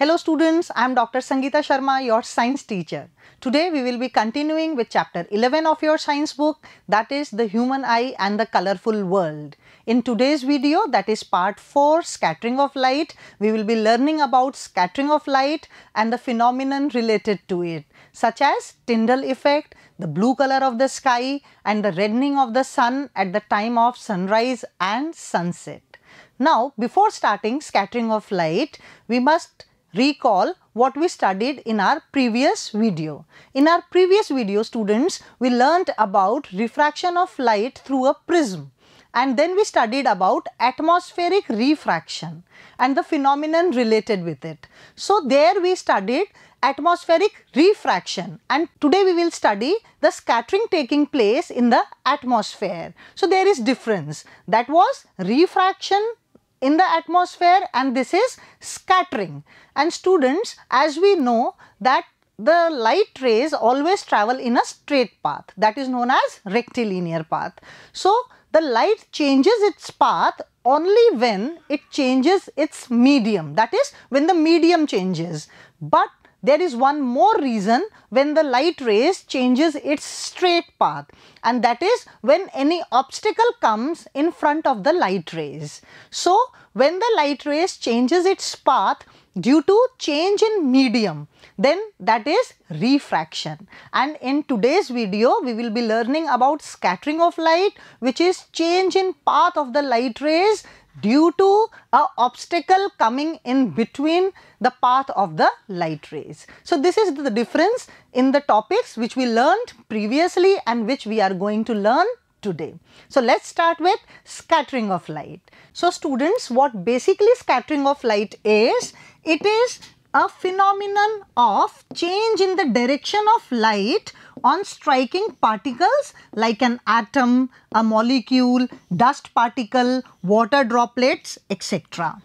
Hello students, I am Dr. Sangeeta Sharma, your science teacher. Today we will be continuing with chapter 11 of your science book that is the human eye and the colorful world. In today's video that is part 4 scattering of light, we will be learning about scattering of light and the phenomenon related to it such as Tyndall effect, the blue color of the sky and the reddening of the sun at the time of sunrise and sunset. Now before starting scattering of light, we must recall what we studied in our previous video. In our previous video students, we learnt about refraction of light through a prism and then we studied about atmospheric refraction and the phenomenon related with it. So, there we studied atmospheric refraction and today we will study the scattering taking place in the atmosphere. So, there is difference that was refraction in the atmosphere and this is scattering. And students as we know that the light rays always travel in a straight path that is known as rectilinear path. So, the light changes its path only when it changes its medium that is when the medium changes. But there is one more reason when the light rays changes its straight path and that is when any obstacle comes in front of the light rays. So, when the light rays changes its path due to change in medium, then that is refraction. And in today's video, we will be learning about scattering of light, which is change in path of the light rays due to a obstacle coming in between the path of the light rays. So, this is the difference in the topics which we learned previously and which we are going to learn today. So, let us start with scattering of light. So, students what basically scattering of light is, it is a phenomenon of change in the direction of light on striking particles like an atom, a molecule, dust particle, water droplets, etc.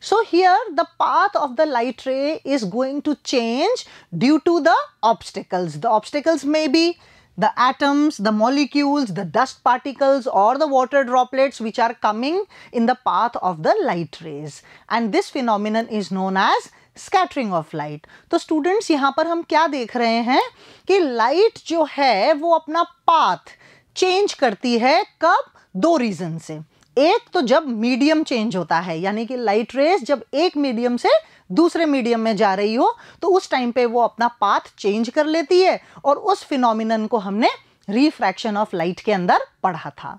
So here the path of the light ray is going to change due to the obstacles. The obstacles may be the atoms, the molecules, the dust particles or the water droplets which are coming in the path of the light rays. And this phenomenon is known as scattering of light तो students यहाँ पर हम क्या देख रहे हैं कि light जो है वो अपना पाथ चेंज करती है कब दो रीज़न से एक तो जब मीडियम चेंज होता है यानी कि लाइट रेस जब एक मीडियम से दूसरे मीडियम में जा रही हो तो उस टाइम पे वो अपना पाथ चेंज कर लेती है और उस फिनोमिन को हमने रिफ्रैक्शन ऑफ लाइट के अंदर पढ़ा था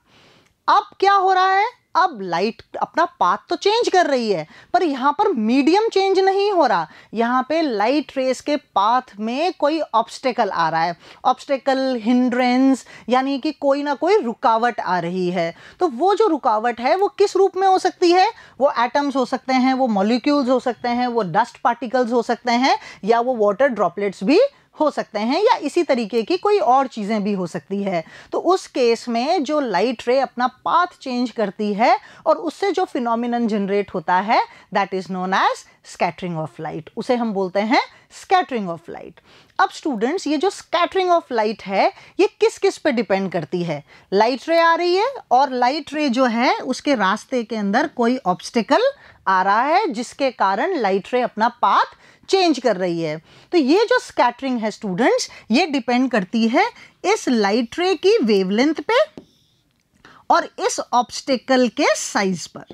अब क्या हो रहा है अब लाइट अपना पाथ तो चेंज कर रही है पर यहाँ पर मीडियम चेंज नहीं हो रहा यहाँ पे लाइट रेस के पाथ में कोई ऑब्स्टेकल आ रहा है ऑब्स्टेकल हिंड्रेंस यानी कि कोई ना कोई रुकावट आ रही है तो वो जो रुकावट है वो किस रूप में हो सकती है वो एटम्स हो सकते हैं वो मॉलिक्यूल्स हो सकते हैं वो डस्ट पार्टिकल्स हो सकते हैं या वो वाटर ड्रॉपलेट्स भी हो सकते हैं या इसी तरीके की कोई और चीज़ें भी हो सकती है तो उस केस में जो लाइट रे अपना पाथ चेंज करती है और उससे जो फिनोमिनन जनरेट होता है that is known as scattering of light उसे हम बोलते हैं स्कैटरिंग ऑफ लाइट अब स्टूडेंट्स ये जो स्कैटरिंग ऑफ लाइट है ये किस किस पे डिपेंड करती है लाइट रे आ रही है और लाइट रे जो है उसके रास्ते के अंदर कोई ऑब्स्टिकल आ रहा है जिसके कारण लाइट रे अपना पाथ चेंज कर रही है तो ये जो स्कैटरिंग है स्टूडेंट्स ये डिपेंड करती है इस लाइट रे की वेवलेंथ पे और इस ऑब्स्टिकल के साइज पर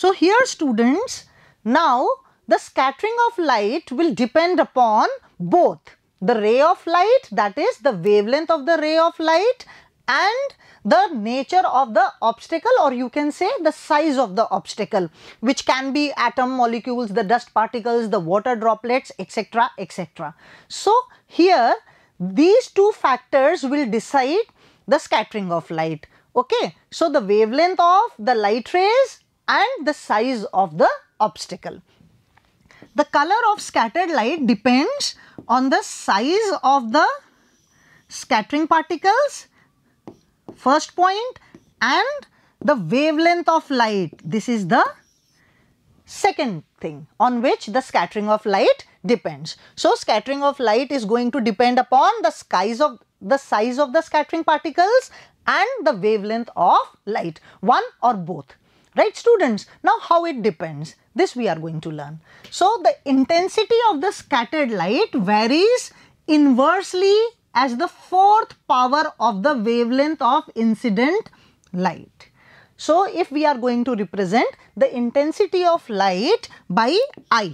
so here students Now, the scattering of light will depend upon both the ray of light that is the wavelength of the ray of light and the nature of the obstacle or you can say the size of the obstacle which can be atom molecules, the dust particles, the water droplets etc etc. So, here these two factors will decide the scattering of light. Okay. So, the wavelength of the light rays and the size of the obstacle. The color of scattered light depends on the size of the scattering particles, first point, and the wavelength of light. This is the second thing on which the scattering of light depends. So, scattering of light is going to depend upon the size of the size of the scattering particles and the wavelength of light, one or both. Right students, now how it depends, this we are going to learn. So the intensity of the scattered light varies inversely as the fourth power of the wavelength of incident light. So if we are going to represent the intensity of light by I,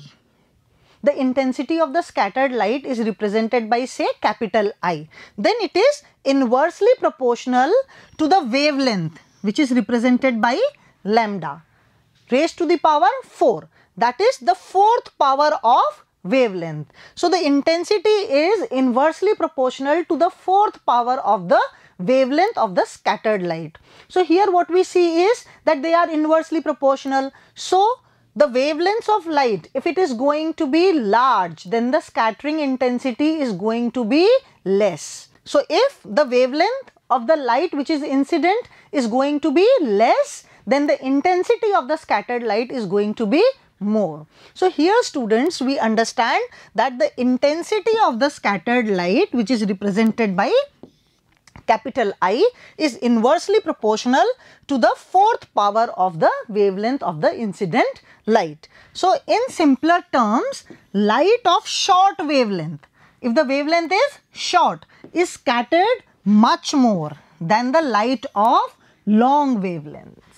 the intensity of the scattered light is represented by say capital I. Then it is inversely proportional to the wavelength which is represented by lambda raised to the power 4 that is the fourth power of wavelength. So, the intensity is inversely proportional to the fourth power of the wavelength of the scattered light. So, here what we see is that they are inversely proportional. So, the wavelengths of light, if it is going to be large, then the scattering intensity is going to be less. So, if the wavelength of the light which is incident is going to be less, then the intensity of the scattered light is going to be more. So here students we understand that the intensity of the scattered light which is represented by capital I is inversely proportional to the fourth power of the wavelength of the incident light. So in simpler terms light of short wavelength if the wavelength is short is scattered much more than the light of long wavelength.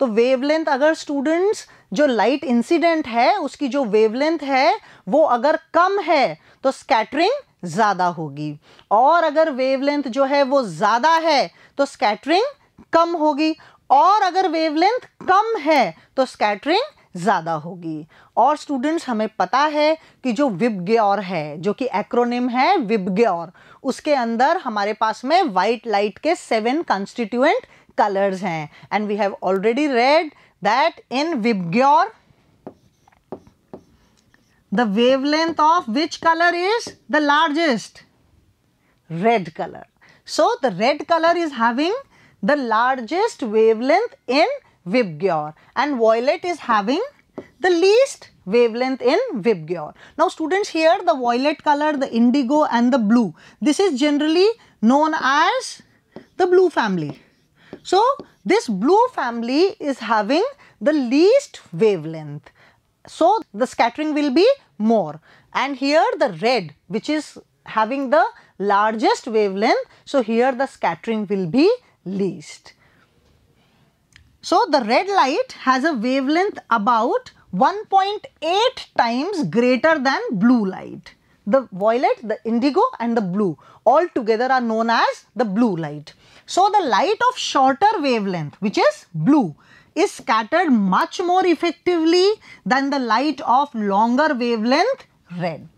तो wavelength अगर students जो light incident है उसकी जो wavelength है वो अगर कम है तो स्कैटरिंग ज़्यादा होगी और अगर वेवलेंथ जो है वो ज़्यादा है तो स्कैटरिंग कम होगी और अगर वेवलेंथ कम है तो स्कैटरिंग ज़्यादा होगी और स्टूडेंट्स हमें पता है कि जो विबग्योर है जो कि एक्रोनिम है विबग्योर उसके अंदर हमारे पास में वाइट लाइट के सेवन कॉन्स्टिट्यूएंट colors हैं and we have already read that in Vibgyor the wavelength of which color is the largest? Red color. So, the red color is having the largest wavelength in Vibgyor and violet is having the least wavelength in Vibgyor. Now, students here the violet color, the indigo and the blue. This is generally known as the blue family. So, this blue family is having the least wavelength. So, the scattering will be more and here the red which is having the largest wavelength. So, here the scattering will be least. So, the red light has a wavelength about 1.8 times greater than blue light. The violet, the indigo and the blue all together are known as the blue light. So the light of shorter wavelength which is blue is scattered much more effectively than the light of longer wavelength red.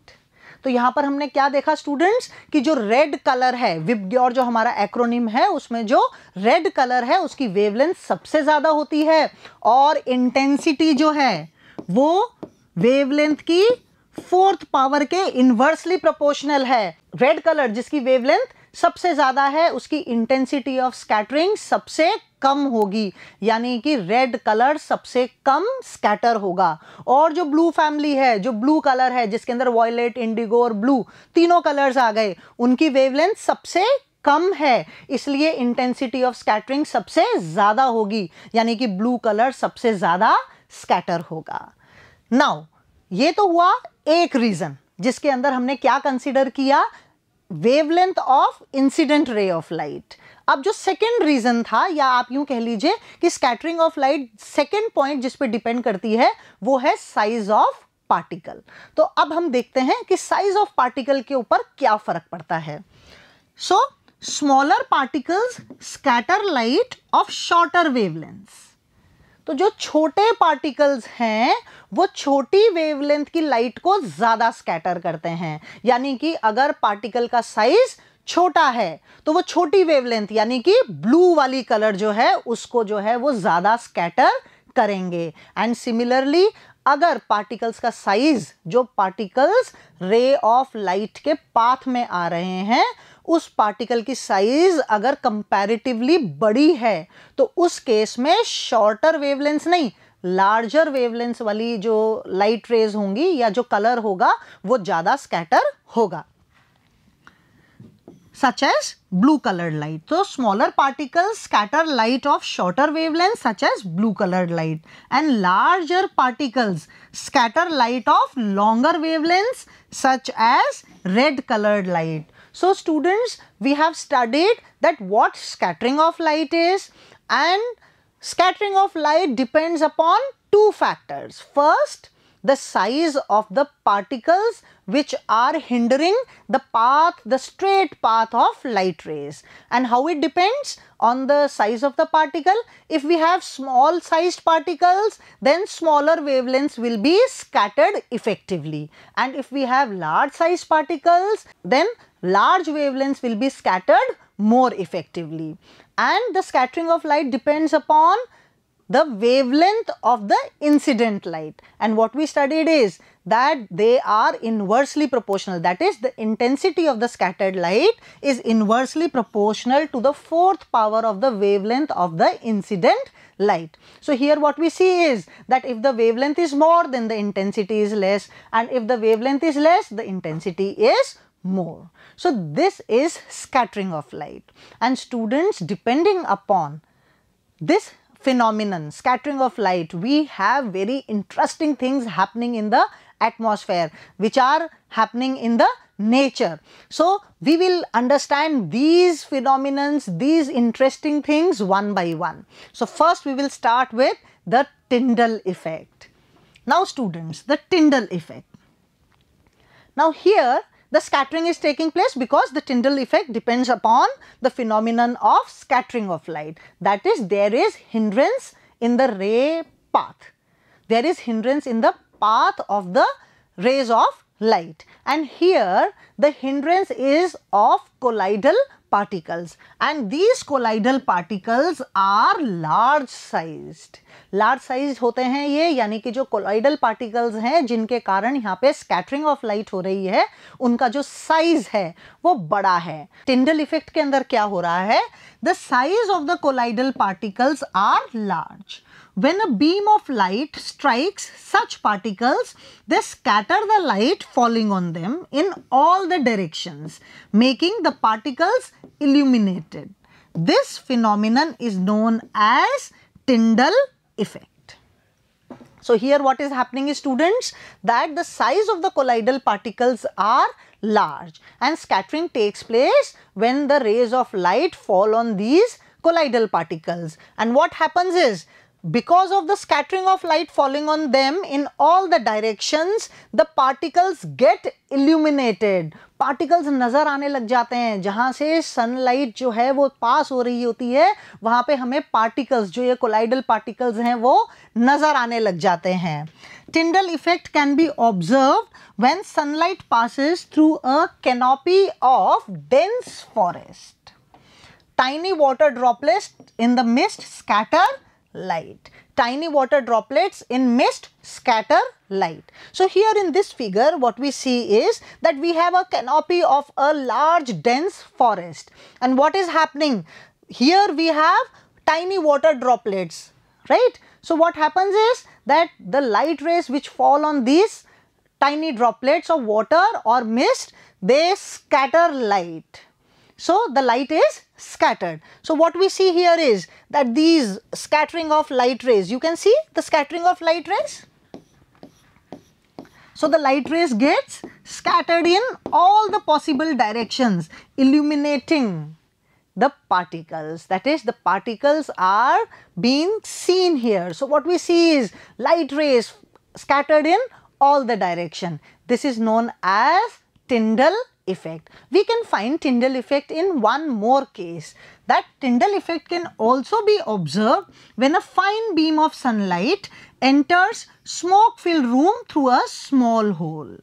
तो यहां पर हमने क्या देखा students कि जो red colour है VIBGYOR जो हमारा एक्रोनिम है उसमें जो रेड कलर है उसकी वेवलेंथ सबसे ज़्यादा होती है और इंटेंसिटी जो है वो वेवलेंथ की फोर्थ पावर के इन्वर्सली प्रोपोर्शनल है रेड कलर जिसकी वेवलेंथ सबसे ज़्यादा है उसकी इंटेंसिटी ऑफ स्कैटरिंग सबसे कम होगी यानी कि रेड कलर सबसे कम स्कैटर होगा और जो ब्लू फैमिली है जो ब्लू कलर है जिसके अंदर वॉयलेट इंडिगो और ब्लू तीनों कलर्स आ गए उनकी वेवलेंथ सबसे कम है इसलिए इंटेंसिटी ऑफ स्कैटरिंग सबसे ज़्यादा होगी यानी कि ब्लू कलर सबसे ज़्यादा स्कैटर होगा नाउ ये तो हुआ एक रीज़न जिसके अंदर हमने क्या कंसिडर किया wavelength of incident ray of light अब जो सेकेंड रीज़न था या आप यूं कह लीजिए कि scattering of light second point जिस पे डिपेंड करती है वो है साइज ऑफ पार्टिकल तो अब हम देखते हैं कि साइज ऑफ पार्टिकल के ऊपर क्या फ़र्क पड़ता है so smaller particles scatter light of shorter wavelength तो जो छोटे पार्टिकल्स हैं वो छोटी वेवलेंथ की लाइट को ज़्यादा स्कैटर करते हैं यानी कि अगर पार्टिकल का साइज़ छोटा है तो वो छोटी वेवलेंथ यानी कि ब्लू वाली कलर जो है उसको जो है वो ज़्यादा स्कैटर करेंगे एंड सिमिलरली अगर पार्टिकल्स का साइज जो पार्टिकल्स रे ऑफ लाइट के पाथ में आ रहे हैं उस पार्टिकल की साइज अगर कंपैरेटिवली बड़ी है तो उस केस में शॉर्टर वेवलेंस नहीं लार्जर वेवलेंथ वाली जो लाइट रेज होंगी या जो कलर होगा वो ज्यादा स्कैटर होगा such as blue colour light तो smaller particle scatter light of shorter wavelength such as blue colour light and larger particles scatter light of longer wavelength such as red coloured light So students, we have studied that what scattering of light is and scattering of light depends upon two factors. First, the size of the particles which are hindering the path, the straight path of light rays and how it depends on the size of the particle. If we have small sized particles, then smaller wavelengths will be scattered effectively and if we have large sized particles, then large wavelengths will be scattered more effectively. And the scattering of light depends upon the wavelength of the incident light and what we studied is that they are inversely proportional that is the intensity of the scattered light is inversely proportional to the fourth power of the wavelength of the incident light. So, here what we see is that if the wavelength is more then the intensity is less and if the wavelength is less the intensity is more. So, this is scattering of light and students depending upon this phenomenon scattering of light we have very interesting things happening in the atmosphere which are happening in the nature. So, we will understand these phenomenons, these interesting things one by one. So, first we will start with the Tyndall effect. Now students, the Tyndall effect. Now here the scattering is taking place because the Tyndall effect depends upon the phenomenon of scattering of light. That is there is hindrance in the ray path. There is hindrance in the path of the rays of light and here the hindrance is of colloidal particles and these colloidal particles are large sized large sized hote hain ye yani ki jo colloidal particles hain jinke karan yahan pe scattering of light ho rahi hai unka jo size hai wo bada hai Tyndall effect ke andar kya ho raha hai the size of the colloidal particles are large When a beam of light strikes such particles, they scatter the light falling on them in all the directions, making the particles illuminated. This phenomenon is known as Tyndall effect. So, here what is happening is students that the size of the colloidal particles are large and scattering takes place when the rays of light fall on these colloidal particles. And what happens is because of the scattering of light falling on them in all the directions the particles get illuminated particles नज़र आने लग जाते हैं जहां से sunlight जो है वो पास हो रही होती है वहां पे हमें पार्टिकल्स जो ये कोलाइडल पार्टिकल्स हैं वो नज़र आने लग जाते हैं Tyndall effect can be observe when sunlight passes through a canopy of dense forest tiny water droplets in the mist scatter light. Tiny water droplets in mist scatter light. So here in this figure what we see is that we have a canopy of a large dense forest and what is happening? Here we have tiny water droplets, right? So what happens is that the light rays which fall on these tiny droplets of water or mist, they scatter light so, the light is scattered. So, what we see here is that these scattering of light rays, you can see the scattering of light rays. So, the light rays gets scattered in all the possible directions illuminating the particles that is the particles are being seen here. So, what we see is light rays scattered in all the direction. This is known as Tyndall effect. We can find Tyndall effect in one more case. That Tyndall effect can also be observed when a fine beam of sunlight enters smoke-filled room through a small hole.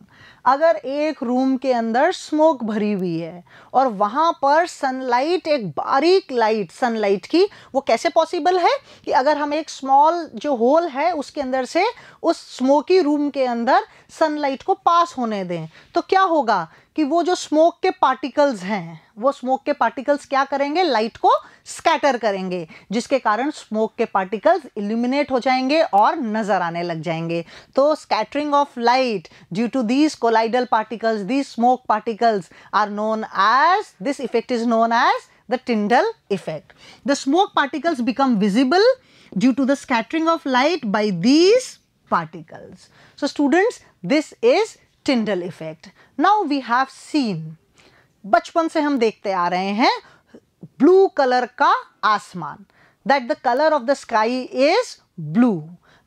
अगर एक room के अंदर smoke भरी हुई है और वहाँ पर सनलाइट एक बारीक लाइट सनलाइट की वो कैसे पॉसिबल है कि अगर हम एक स्मॉल जो होल है उसके अंदर से उस स्मोकी रूम के अंदर सनलाइट को पास होने दें तो क्या होगा कि वो जो स्मोक के पार्टिकल्स हैं वो स्मोक के पार्टिकल्स क्या करेंगे लाइट को स्कैटर करेंगे जिसके कारण स्मोक के पार्टिकल्स इल्यूमिनेट हो जाएंगे और नज़र आने लग जाएंगे तो scattering of light due to these colloidal particles these smoke particles are known as this effect is known as the Tyndall effect the smoke particles become visible due to the scattering of light by these particles so students this is Tyndall effect now we have seen बचपन से हम देखते आ रहे हैं blue colour का आसमान that the colour of the sky is blue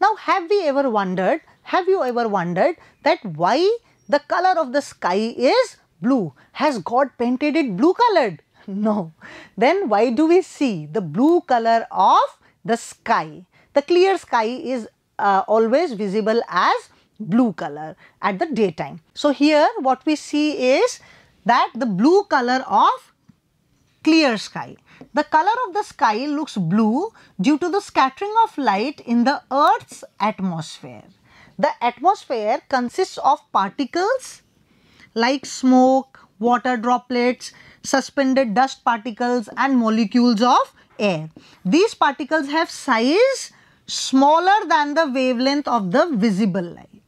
now have we ever wondered have you ever wondered that why the colour of the sky is blue has God painted it blue coloured no then why do we see the blue colour of the sky the clear sky is always visible as blue color at the daytime. So, here what we see is that the blue color of clear sky. The color of the sky looks blue due to the scattering of light in the earth's atmosphere. The atmosphere consists of particles like smoke, water droplets, suspended dust particles and molecules of air. These particles have size smaller than the wavelength of the visible light.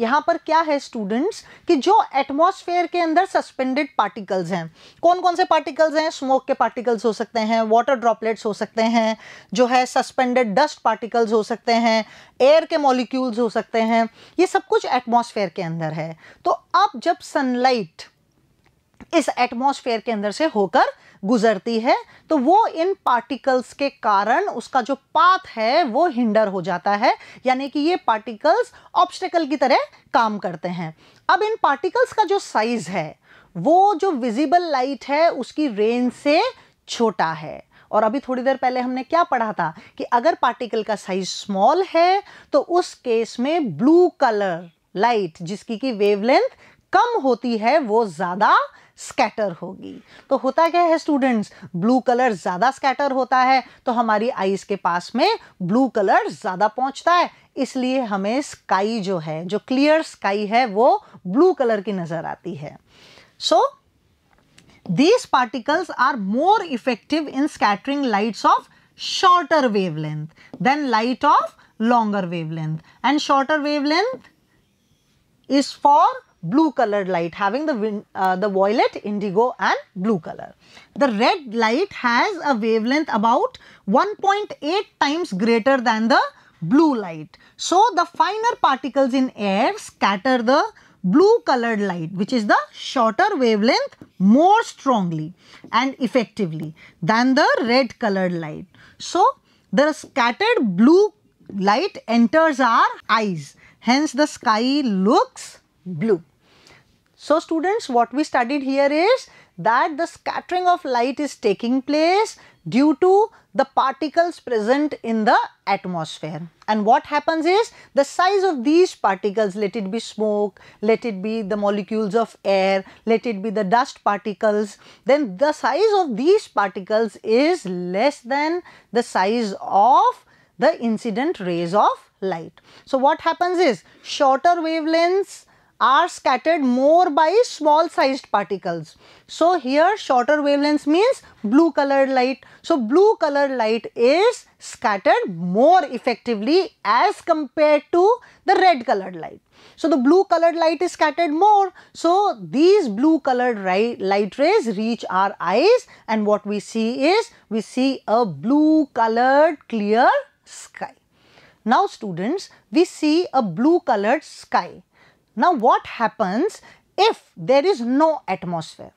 यहाँ पर क्या है students कि जो atmosphere के अंदर suspended particles हैं कौन कौन से पार्टिकल्स हैं स्मोक के पार्टिकल्स हो सकते हैं वाटर ड्रॉपलेट्स हो सकते हैं जो है सस्पेंडेड डस्ट पार्टिकल्स हो सकते हैं एयर के मॉलिक्यूल्स हो सकते हैं ये सब कुछ एटमॉस्फेयर के अंदर है तो अब जब सनलाइट इस एटमॉस्फेयर के अंदर से होकर गुजरती है तो वो इन पार्टिकल्स के कारण उसका जो पाथ है वो हिंडर हो जाता है यानी कि ये पार्टिकल्स ऑब्स्टेकल की तरह काम करते हैं अब इन पार्टिकल्स का जो साइज़ है वो जो विजिबल लाइट है उसकी रेंज से छोटा है और अभी थोड़ी देर पहले हमने क्या पढ़ा था कि अगर पार्टिकल का साइज स्मॉल है तो उस केस में ब्लू कलर लाइट जिसकी की वेवलेंथ कम होती है वो ज़्यादा स्कैटर होगी तो होता क्या है स्टूडेंट्स ब्लू कलर ज्यादा स्कैटर होता है तो हमारी आईज के पास में ब्लू कलर ज्यादा पहुंचता है इसलिए हमें स्काई जो है जो क्लियर स्काई है वो ब्लू कलर की नजर आती है so these particles are more effective in scattering light of shorter wavelength than light of longer wavelength and shorter wavelength is for blue colored light having the, uh, the violet, indigo and blue color. The red light has a wavelength about 1.8 times greater than the blue light. So, the finer particles in air scatter the blue colored light which is the shorter wavelength more strongly and effectively than the red colored light. So, the scattered blue light enters our eyes. Hence, the sky looks blue. So, students what we studied here is that the scattering of light is taking place due to the particles present in the atmosphere. And what happens is the size of these particles, let it be smoke, let it be the molecules of air, let it be the dust particles, then the size of these particles is less than the size of the incident rays of light. So, what happens is shorter wavelengths are scattered more by small sized particles. So, here shorter wavelengths means blue colored light. So, blue colored light is scattered more effectively as compared to the red colored light. So, the blue colored light is scattered more. So, these blue colored light rays reach our eyes and what we see is we see a blue colored clear sky. Now, students, we see a blue colored sky Now what happens if there is no atmosphere?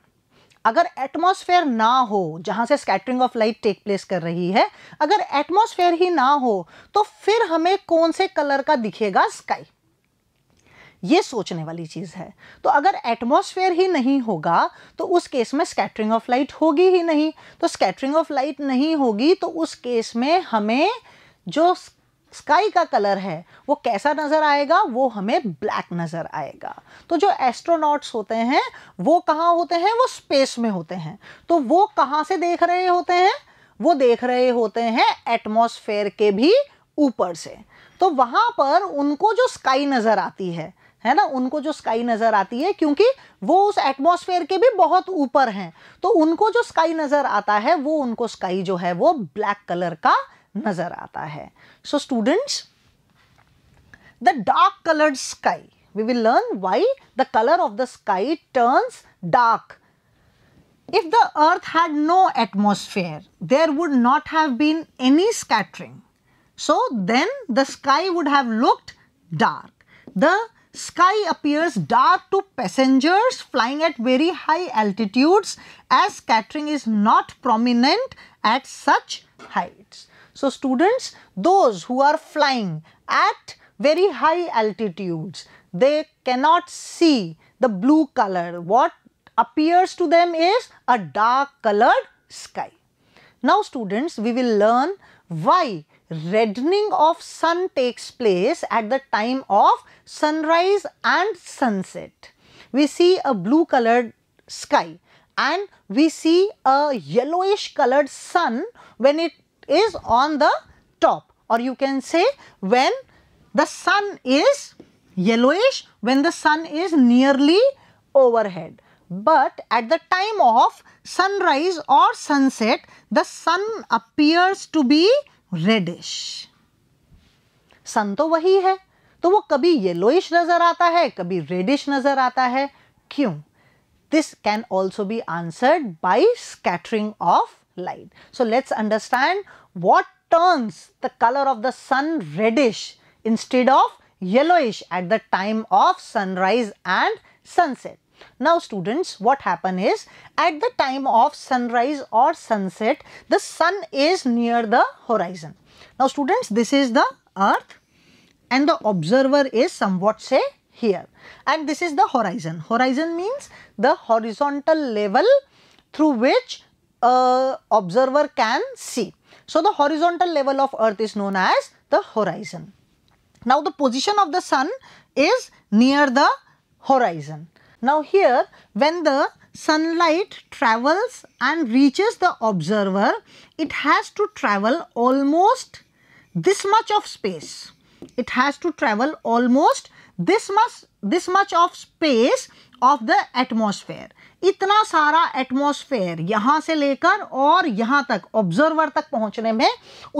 अगर atmosphere ना हो जहाँ से scattering of light take place कर रही है अगर atmosphere ही ना हो तो फिर हमें कौन से कलर का दिखेगा स्काई ये सोचने वाली चीज़ है तो अगर एटमॉस्फेयर ही नहीं होगा तो उस केस में स्कैटरिंग ऑफ लाइट होगी ही नहीं तो स्कैटरिंग ऑफ लाइट नहीं होगी तो उस केस में हमें जो स्काई का कलर है वो कैसा नज़र आएगा वो हमें ब्लैक नज़र आएगा तो जो एस्ट्रोनॉट्स होते हैं वो कहाँ होते हैं वो स्पेस में होते हैं तो वो कहाँ से देख रहे होते हैं वो देख रहे होते हैं एटमॉस्फेयर के भी ऊपर से तो वहाँ पर उनको जो स्काई नज़र आती है है ना उनको जो स्काई नज़र आती है क्योंकि वो उस एटमॉस्फेयर के भी बहुत ऊपर हैं तो उनको जो स्काई नज़र आता है वो उनको स्काई जो है वो ब्लैक कलर का नज़र आता So students, the dark coloured sky. we will learn why the color of the sky turns dark. If the earth had no atmosphere, there would not have been any scattering. So then the sky would have looked dark. The sky appears dark to passengers flying at very high altitudes as scattering is not prominent at such heights. So, students, those who are flying at very high altitudes, they cannot see the blue color. What appears to them is a dark colored sky. Now, students, we will learn why reddening of sun takes place at the time of sunrise and sunset. We see a blue colored sky and we see a yellowish colored sun when it is on the top or you can say when the sun is yellowish when the sun is nearly overhead. But at the time of sunrise or sunset, the sun appears to be reddish. sun to wahi hai to wo kabhi yellowish nazar aata hai kabhi reddish nazar aata hai kyun this can also be answered by scattering of light. So, let's understand What turns the color of the sun reddish instead of yellowish at the time of sunrise and sunset? Now students, what happen is at the time of sunrise or sunset, the sun is near the horizon. Now students, this is the earth and the observer is somewhat say here and this is the horizon. Horizon means the horizontal level through which a observer can see. So, the horizontal level of earth is known as the horizon. Now, the position of the sun is near the horizon. Now, here when the sunlight travels and reaches the observer, it has to travel almost this much of space. It has to travel almost this much, this much of space of the atmosphere इतना सारा atmosphere यहाँ से लेकर और यहाँ तक observer तक पहुँचने में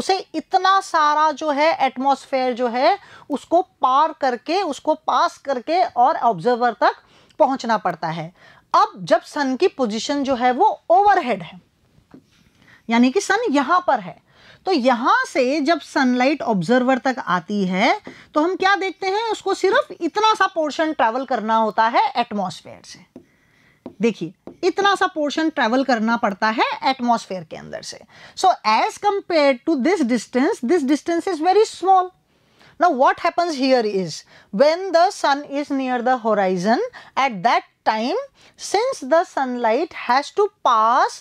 उसे इतना सारा जो है एटमोसफेयर जो है उसको पार करके उसको पास करके और ऑब्जर्वर तक पहुँचना पड़ता है अब जब सन की पोजीशन जो है वो ओवरहेड है यानी कि सन यहाँ पर है तो यहां से जब सनलाइट ऑब्जर्वर तक आती है तो हम क्या देखते हैं उसको सिर्फ इतना सा पोर्शन ट्रेवल करना होता है एटमोसफेयर से देखिए इतना सा पोर्शन ट्रेवल करना पड़ता है एटमोसफेयर के अंदर से so as compare to this distance this distance is very small now what happens here is when the sun is near the horizon at that time since the sunlight has to pass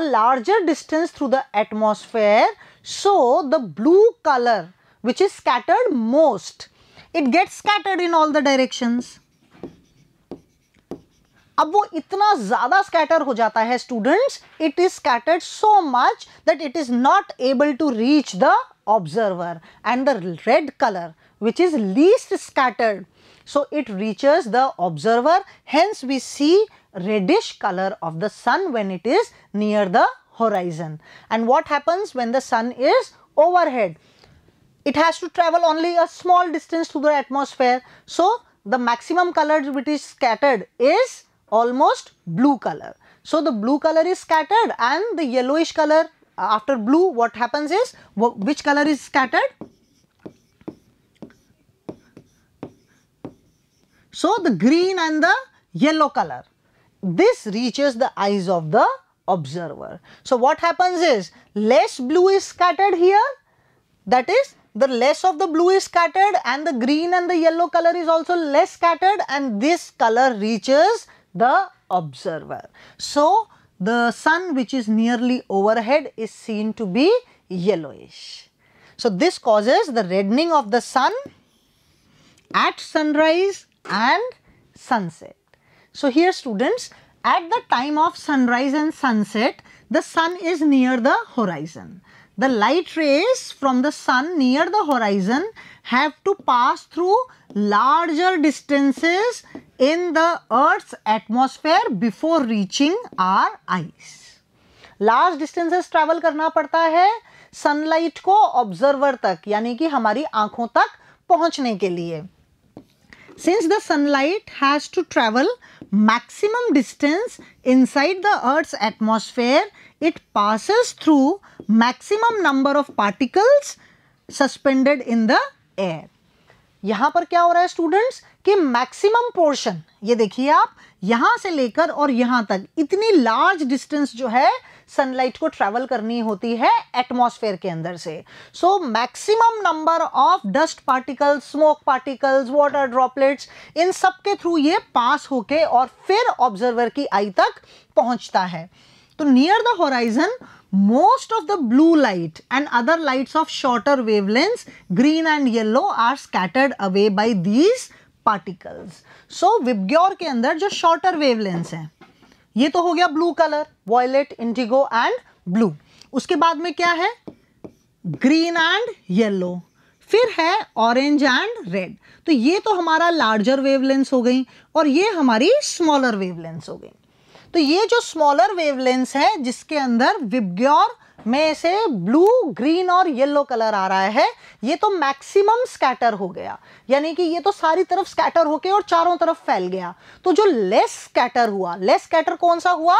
a larger distance through the atmosphere So the blue color which is scattered most, it gets scattered in all the directions. अब वो इतना ज़्यादा scatter हो जाता है students it is scattered so much that it is not observer and the red color which is least scattered. So, it reaches the observer hence we see reddish color of the sun when it is near the horizon. And what happens when the sun is overhead? It has to travel only a small distance to the atmosphere. So, the maximum color which is scattered is almost blue color. So, the blue color is scattered and the yellowish color uh, after blue what happens is which color is scattered? So, the green and the yellow color. This reaches the eyes of the observer. So what happens is less blue is scattered here that is the less of the blue is scattered and the green and the yellow color is also less scattered and this color reaches the observer. So the sun which is nearly overhead is seen to be yellowish. So this causes the reddening of the sun at sunrise and sunset. So here students At the time of sunrise and sunset, the sun is near the horizon. The light rays from the sun near the horizon have to pass through larger distances in the earth's atmosphere before reaching our eyes. Large distances travel करना पड़ता है sunlight को observer तक यानी कि हमारी आंखों तक पहुंचने के लिए Since the sunlight has to travel maximum distance inside the earth's atmosphere, it passes through maximum number of particles suspended in the air. यहाँ पर क्या हो रहा है स्टूडेंट्स कि मैक्सिमम पोर्शन ये देखिए आप यहां से लेकर और यहां तक इतनी लार्ज डिस्टेंस जो है सनलाइट को ट्रेवल करनी होती है एटमॉस्फेयर के अंदर से so maximum number of dust particles smoke particles water droplets इन सब के थ्रू ये पास होके और फिर ऑब्जर्वर की आई तक पहुंचता है तो near the horizon most of the blue light and other lights of shorter wavelengths green and yellow are scattered away by these particles so VIBGYOR के अंदर जो शॉर्टर वेवलेंस हैं ये तो हो गया blue colour violet indigo and blue उसके बाद में क्या है ग्रीन एंड येलो फिर है ऑरेंज एंड रेड तो ये तो हमारा लार्जर वेवलेंस हो गई और ये हमारी स्मॉलर वेवलेंस हो गई तो ये जो स्मॉलर वेवलेंस है जिसके अंदर विबग्योर में से ब्लू ग्रीन और येलो कलर आ रहा है ये तो मैक्सिमम स्कैटर हो गया यानी कि ये तो सारी तरफ स्कैटर होके और चारों तरफ फैल गया तो जो लेस स्कैटर हुआ लेस स्कैटर कौन सा हुआ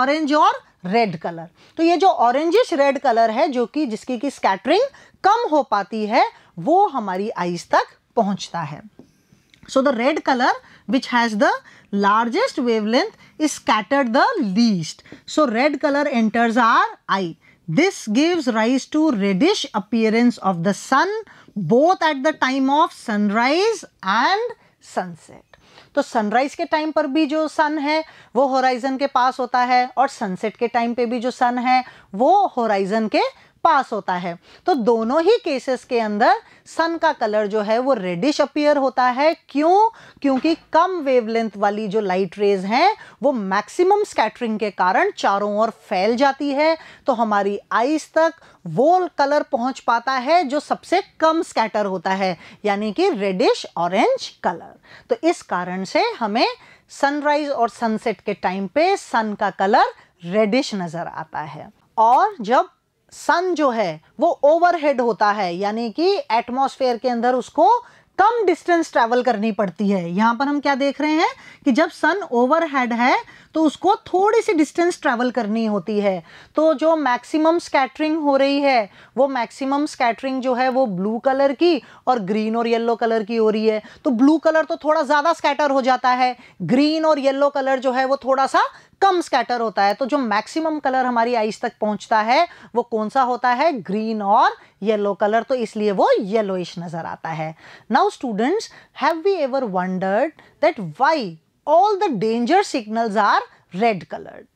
ऑरेंज और रेड कलर तो ये जो ऑरेंजिश रेड कलर है जो कि जिसकी की स्कैटरिंग कम हो पाती है वो हमारी आईज तक पहुंचता है so the red colour which has the largest wavelength is scattered the least. So red color enters our eye. This gives rise to reddish appearance of the sun both at the time of sunrise and sunset. तो sunrise के time पर भी जो सन है वो horizon के पास होता है और सनसेट के टाइम पे भी जो सन है वो होराइजन के पास होता है तो दोनों ही केसेस के अंदर सन का कलर जो है वो रेडिश अपियर होता है क्यों क्योंकि कम वेवलेंथ वाली जो लाइट रेज हैं वो मैक्सिमम स्कैटरिंग के कारण चारों ओर फैल जाती है तो हमारी आइज तक वो कलर पहुंच पाता है जो सबसे कम स्कैटर होता है यानी कि रेडिश ऑरेंज कलर तो इस कारण से हमें सनराइज और सनसेट के टाइम पे सन का कलर रेडिश नज़र आता है और जब सन जो है वो ओवरहेड होता है यानी कि एटमॉस्फेयर के अंदर उसको कम डिस्टेंस ट्रैवल करनी पड़ती है यहाँ पर हम क्या देख रहे हैं कि जब सन ओवरहेड है तो उसको थोड़ी सी डिस्टेंस ट्रैवल करनी होती है तो जो मैक्सिमम स्कैटरिंग हो रही है वो मैक्सिमम स्कैटरिंग जो है वो ब्लू कलर की और ग्रीन और येलो कलर की हो रही है तो ब्लू कलर तो थोड़ा ज़्यादा स्कैटर हो जाता है ग्रीन और येलो कलर जो है वो थोड़ा सा कम स्कैटर होता है तो जो मैक्सिमम कलर हमारी आइस तक पहुंचता है वो कौन सा होता है ग्रीन और येलो कलर तो इसलिए वो येलोइश नज़र आता है now students have we ever wondered that why all the danger signals are red coloured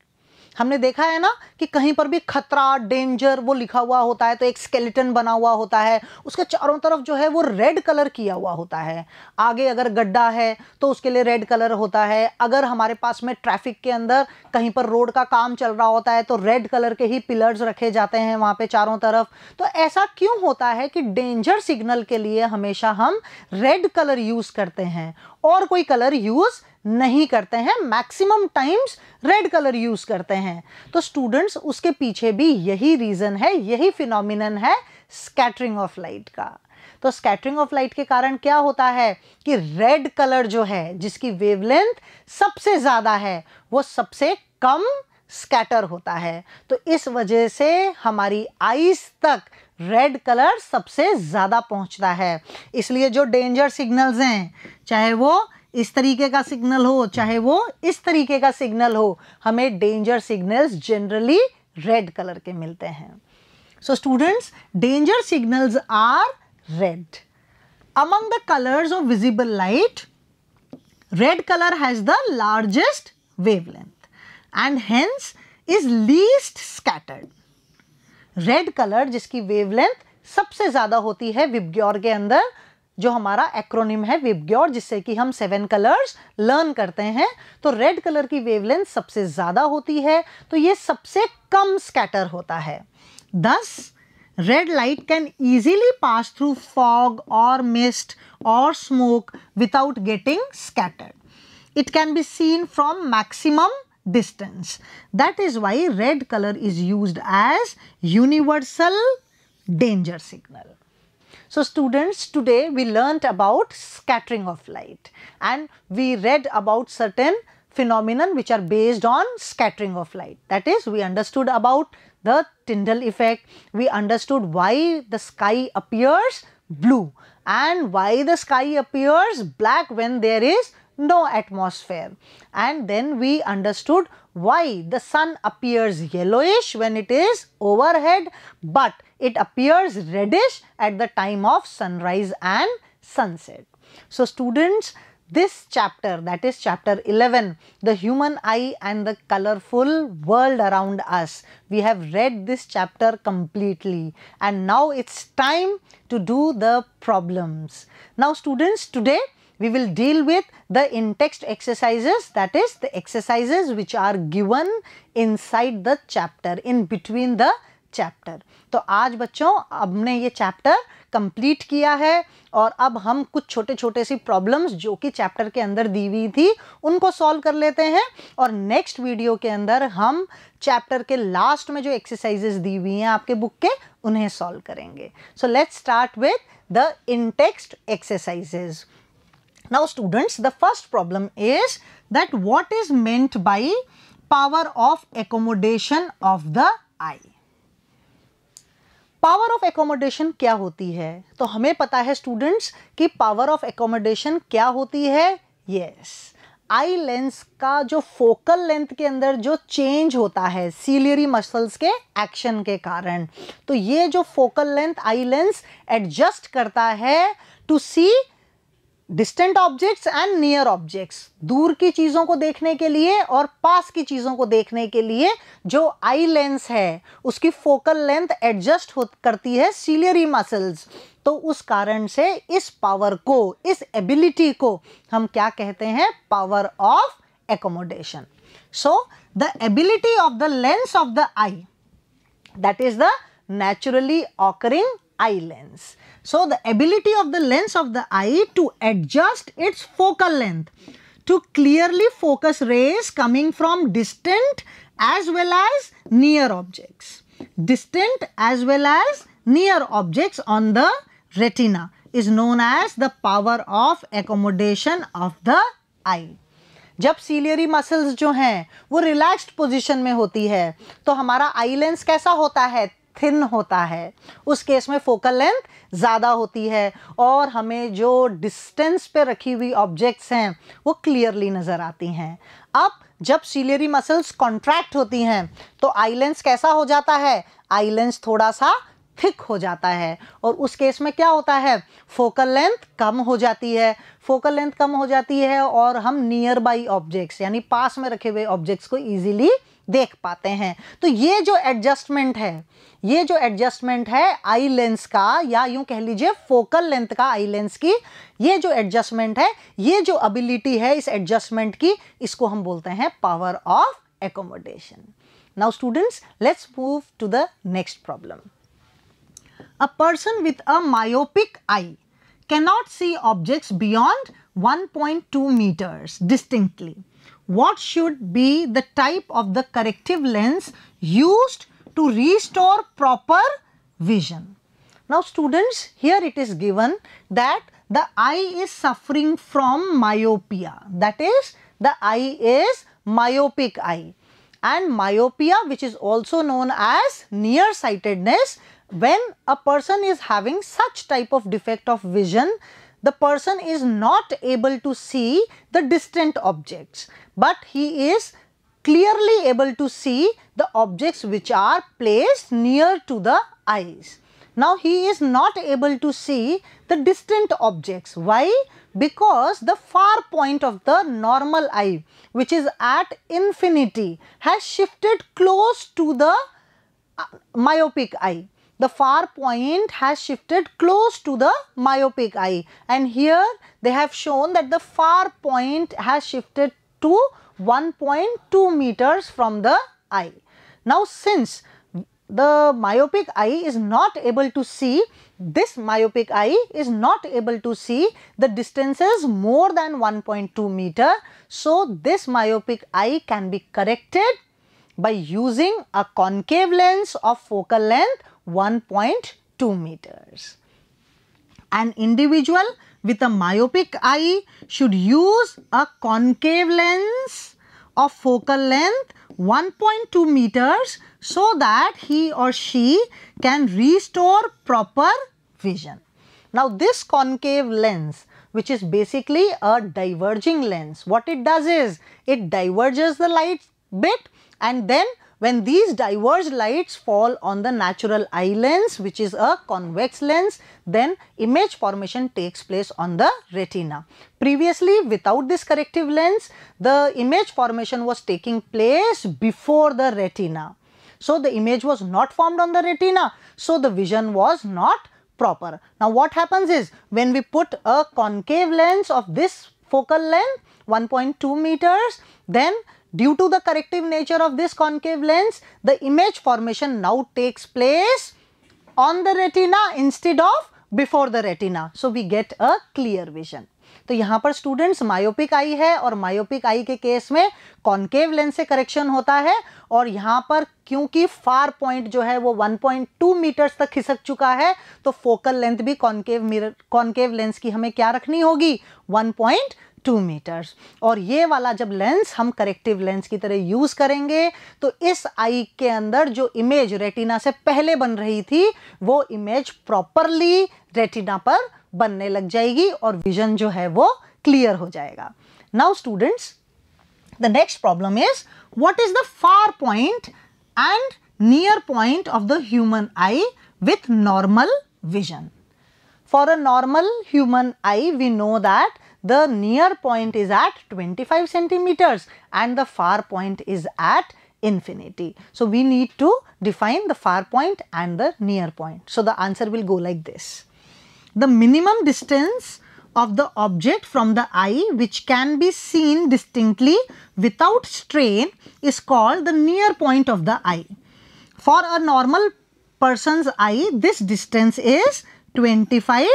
हमने देखा है ना कि कहीं पर भी खतरा डेंजर वो लिखा हुआ होता है तो एक स्केलेटन बना हुआ होता है उसके चारों तरफ जो है वो रेड कलर किया हुआ होता है आगे अगर गड्ढा है तो उसके लिए रेड कलर होता है अगर हमारे पास में ट्रैफिक के अंदर कहीं पर रोड का काम चल रहा होता है तो रेड कलर के ही पिलर्स रखे जाते हैं वहाँ पे चारों तरफ तो ऐसा क्यों होता है कि डेंजर सिग्नल के लिए हमेशा हम रेड कलर यूज़ करते हैं और कोई कलर यूज़ नहीं करते हैं maximum times red colour use करते हैं तो स्टूडेंट्स उसके पीछे भी यही रीज़न है यही फिनोमिन है स्कैटरिंग ऑफ लाइट का तो स्कैटरिंग ऑफ लाइट के कारण क्या होता है कि रेड कलर जो है जिसकी वेवलेंथ सबसे ज़्यादा है वो सबसे कम स्कैटर होता है तो इस वजह से हमारी आईज तक रेड कलर सबसे ज़्यादा पहुंचता है इसलिए जो डेंजर सिग्नल्स हैं चाहे वो इस तरीके का सिग्नल हो चाहे वो इस तरीके का सिग्नल हो हमें danger signals generally red colour के मिलते हैं so students danger signals are red among the colours of visible light red colour has the largest wavelength and hence is least scattered red colour जिसकी wavelength सबसे ज्यादा होती है VIBGYOR के अंदर जो हमारा एक्रोनिम है वेबग्योर जिससे कि हम सेवन कलर्स लर्न करते हैं तो रेड कलर की वेवलेंथ सबसे ज़्यादा होती है तो ये सबसे कम स्कैटर होता है thus red light can easily pass through fog और मिस्ट और smoke without getting scatter it can be seen from maximum distance that is why red colour is use as universal danger signal So students today we learnt about scattering of light and we read about certain phenomenon which are based on scattering of light. That is we understood about the Tyndall effect, we understood why the sky appears blue and why the sky appears black when there is no atmosphere. And then we understood why the sun appears yellowish when it is overhead, but it appears reddish at the time of sunrise and sunset. So students, this chapter that is chapter 11 the human eye and the colorful world around us we have read this chapter completely and now it's time to do the problems now students today we will deal with the in-text exercises that is the exercises which are given inside the chapter in between the chapter तो आज बच्चों हमने ये chapter complete किया है और अब हम कुछ छोटे छोटे सी प्रॉब्लम्स जो कि चैप्टर के अंदर दी हुई थी उनको सॉल्व कर लेते हैं और नेक्स्ट वीडियो के अंदर हम चैप्टर के लास्ट में जो एक्सरसाइजेस दी हुई हैं आपके बुक के उन्हें सॉल्व करेंगे so let's start with the intext exercises Now students, the first problem is that what is meant by power of accommodation of the eye? Power of accommodation क्या होती है तो हमें पता है स्टूडेंट्स कि पावर ऑफ एकोमोडेशन क्या होती है यस आई लेंस का जो फोकल लेंथ के अंदर जो चेंज होता है सीलियरी मसल्स के एक्शन के कारण तो ये जो focal length eye lens adjust करता है to see distant objects and near objects दूर की चीज़ों को देखने के लिए और पास की चीज़ों को देखने के लिए जो आई लेंस है उसकी फोकल लेंथ एडजस्ट हो करती है सीलियरी मसल्स तो उस कारण से इस पावर को इस एबिलिटी को हम क्या कहते हैं power of accommodation so the ability of the lens of the eye that is the naturally occurring eye lens So the ability of the lens of the eye to adjust its focal length to clearly focus rays coming from distant as well as near objects. Distant as well as near objects on the retina is known as the power of accommodation of the eye. जब ciliary muscles जो हैं वो relaxed position में होती है तो हमारा eye lens कैसा होता है थिन होता है उस केस में फोकल लेंथ ज़्यादा होती है और हमें जो डिस्टेंस पे रखी हुई ऑब्जेक्ट्स हैं वो क्लियरली नज़र आती हैं अब जब सीलेरी मसल्स कॉन्ट्रैक्ट होती हैं तो आई लेंस कैसा हो जाता है आई लेंस थोड़ा सा थिक हो जाता है और उस केस में क्या होता है फोकल लेंथ कम हो जाती है फोकल लेंथ कम हो जाती है और हम नियर बाई ऑब्जेक्ट्स यानी पास में रखे हुए ऑब्जेक्ट्स को ईजिली देख पाते हैं तो ये जो एडजस्टमेंट है ये जो एडजस्टमेंट है आई लेंस का या यूं कह लीजिए फोकल लेंथ का आई लेंस की ये जो एडजस्टमेंट है ये जो अबिलिटी है इस एडजस्टमेंट की इसको हम बोलते हैं power of accommodation now students let's move to the next problem a person with a myopic eye cannot see objects beyond one point two metres distinctly what should be the type of the corrective lens used to restore proper vision. Now students here it is given that the eye is suffering from myopia that is the eye is myopic eye and myopia which is also known as nearsightedness when a person is having such type of defect of vision the person is not able to see the distant objects but he is clearly able to see the objects which are placed near to the eyes. Now, he is not able to see the distant objects. Why? Because the far point of the normal eye which is at infinity has shifted close to the uh, myopic eye. The far point has shifted close to the myopic eye and here they have shown that the far point has shifted to 1.2 meters from the eye. Now since the myopic eye is not able to see, this myopic eye is not able to see the distances more than 1.2 meter. So, this myopic eye can be corrected by using a concave lens of focal length 1.2 meters. An individual with a myopic eye should use a concave lens of focal length 1.2 meters so that he or she can restore proper vision. Now this concave lens which is basically a diverging lens. What it does is it diverges the light bit and then when these diverged lights fall on the natural eye lens which is a convex lens then image formation takes place on the retina. Previously without this corrective lens the image formation was taking place before the retina. So the image was not formed on the retina. So the vision was not proper. Now what happens is when we put a concave lens of this focal length 1.2 meters then Due to the corrective nature of this concave lens, the image formation now takes place on the retina instead of before the retina. So, we get a clear vision. तो यहाँ पर students myopic eye है और myopic eye के case में concave lens से correction होता है और यहाँ पर क्योंकि फार पॉइंट जो है वो 1.2 मीटर्स तक खिसक चुका है तो फोकल लेंथ भी कॉन्केव मिरर कॉन्केव लेंस की हमें क्या रखनी होगी 1.2 टू मीटर्स और ये वाला जब लेंस हम करेक्टिव लेंस की तरह यूज़ करेंगे तो इस आई के अंदर जो इमेज रेटिना से पहले बन रही थी वो इमेज प्रॉपरली रेटिना पर बनने लग जाएगी और विजन जो है वो क्लियर हो जाएगा now students the next problem is what is the far point and near point of the human eye with normal vision for a normal human eye we know that the near point is at 25 centimeters and the far point is at infinity. So, we need to define the far point and the near point. So, the answer will go like this. The minimum distance of the object from the eye which can be seen distinctly without strain is called the near point of the eye. For a normal person's eye, this distance is 25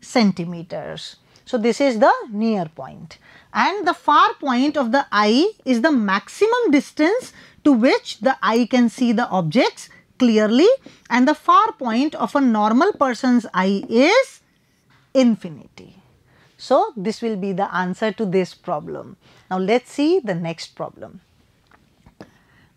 centimeters. So, this is the near point and the far point of the eye is the maximum distance to which the eye can see the objects clearly and the far point of a normal person's eye is infinity. So, this will be the answer to this problem. Now, let us see the next problem.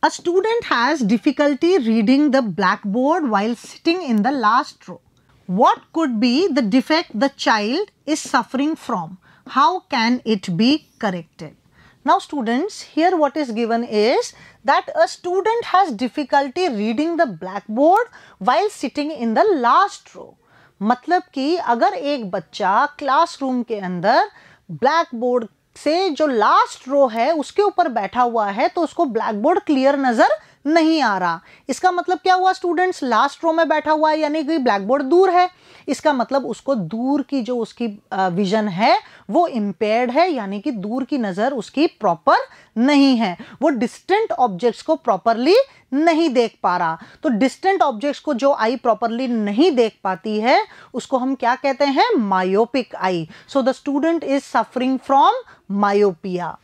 A student has difficulty reading the blackboard while sitting in the last row. what could be the defect the child is suffering from? How can it be corrected? Now students, here what is given is that a student has difficulty reading the blackboard while sitting in the last row. मतलब कि अगर एक बच्चा classroom के अंदर black board से जो last row है उसके ऊपर बैठा हुआ है तो उसको ब्लैक बोर्ड क्लियर नज़र नहीं आ रहा इसका मतलब क्या हुआ स्टूडेंट्स लास्ट रो में बैठा हुआ है यानी कि ब्लैक बोर्ड दूर है इसका मतलब उसको दूर की जो उसकी विजन है वो इम्पेयर्ड है यानी कि दूर की नज़र उसकी प्रॉपर नहीं है वो डिस्टेंट ऑब्जेक्ट्स को प्रॉपरली नहीं देख पा रहा तो डिस्टेंट ऑब्जेक्ट्स को जो आई प्रॉपरली नहीं देख पाती है उसको हम क्या कहते हैं myopic eye so the student is suffering from myopia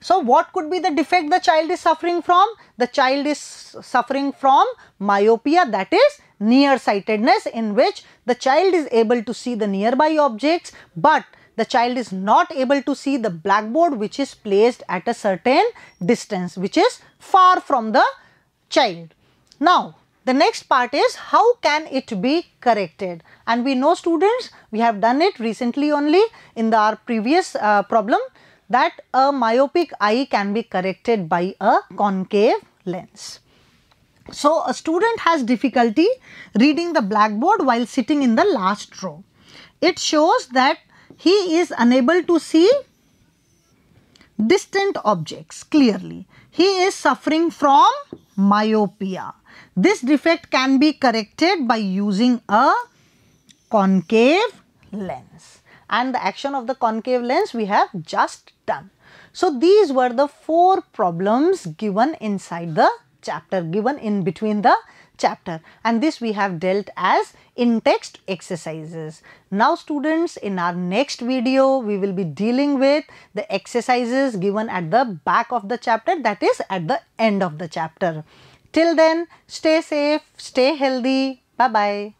So, what could be the defect the child is suffering from? The child is suffering from myopia that is near sightedness in which the child is able to see the nearby objects but the child is not able to see the blackboard which is placed at a certain distance which is far from the child. Now, the next part is how can it be corrected and we know students we have done it recently only in the, our previous uh, problem that a myopic eye can be corrected by a concave lens. So, a student has difficulty reading the blackboard while sitting in the last row. It shows that he is unable to see distant objects clearly. He is suffering from myopia. This defect can be corrected by using a concave lens and the action of the concave lens we have just done. So these were the four problems given inside the chapter, given in between the chapter and this we have dealt as in-text exercises. Now students in our next video we will be dealing with the exercises given at the back of the chapter that is at the end of the chapter. Till then stay safe, stay healthy, bye bye.